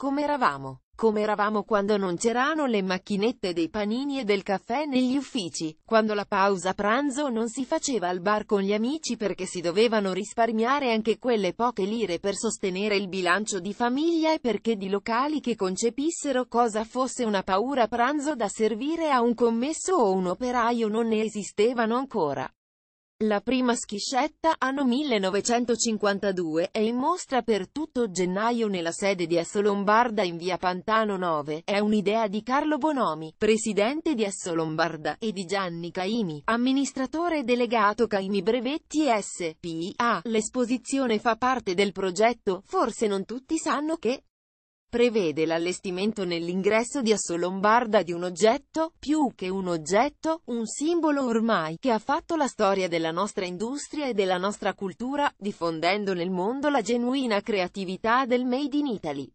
Come eravamo? Come eravamo quando non c'erano le macchinette dei panini e del caffè negli uffici, quando la pausa pranzo non si faceva al bar con gli amici perché si dovevano risparmiare anche quelle poche lire per sostenere il bilancio di famiglia e perché di locali che concepissero cosa fosse una paura pranzo da servire a un commesso o un operaio non ne esistevano ancora. La prima schiscetta anno 1952 è in mostra per tutto gennaio nella sede di Esso Lombarda in via Pantano 9. È un'idea di Carlo Bonomi, presidente di Esso Lombarda, e di Gianni Caimi, amministratore delegato Caimi Brevetti S.P.A. L'esposizione fa parte del progetto, forse non tutti sanno che, prevede l'allestimento nell'ingresso di assolombarda di un oggetto, più che un oggetto, un simbolo ormai, che ha fatto la storia della nostra industria e della nostra cultura, diffondendo nel mondo la genuina creatività del Made in Italy.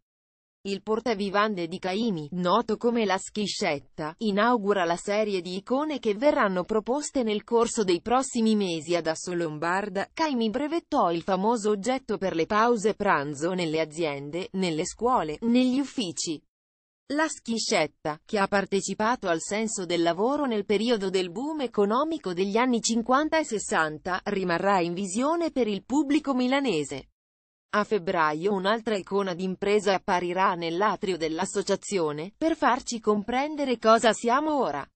Il portavivande di Caimi, noto come la schiscetta, inaugura la serie di icone che verranno proposte nel corso dei prossimi mesi ad Asso Lombarda. Caimi brevettò il famoso oggetto per le pause pranzo nelle aziende, nelle scuole, negli uffici. La schiscetta, che ha partecipato al senso del lavoro nel periodo del boom economico degli anni 50 e 60, rimarrà in visione per il pubblico milanese. A febbraio un'altra icona d'impresa apparirà nell'atrio dell'associazione, per farci comprendere cosa siamo ora.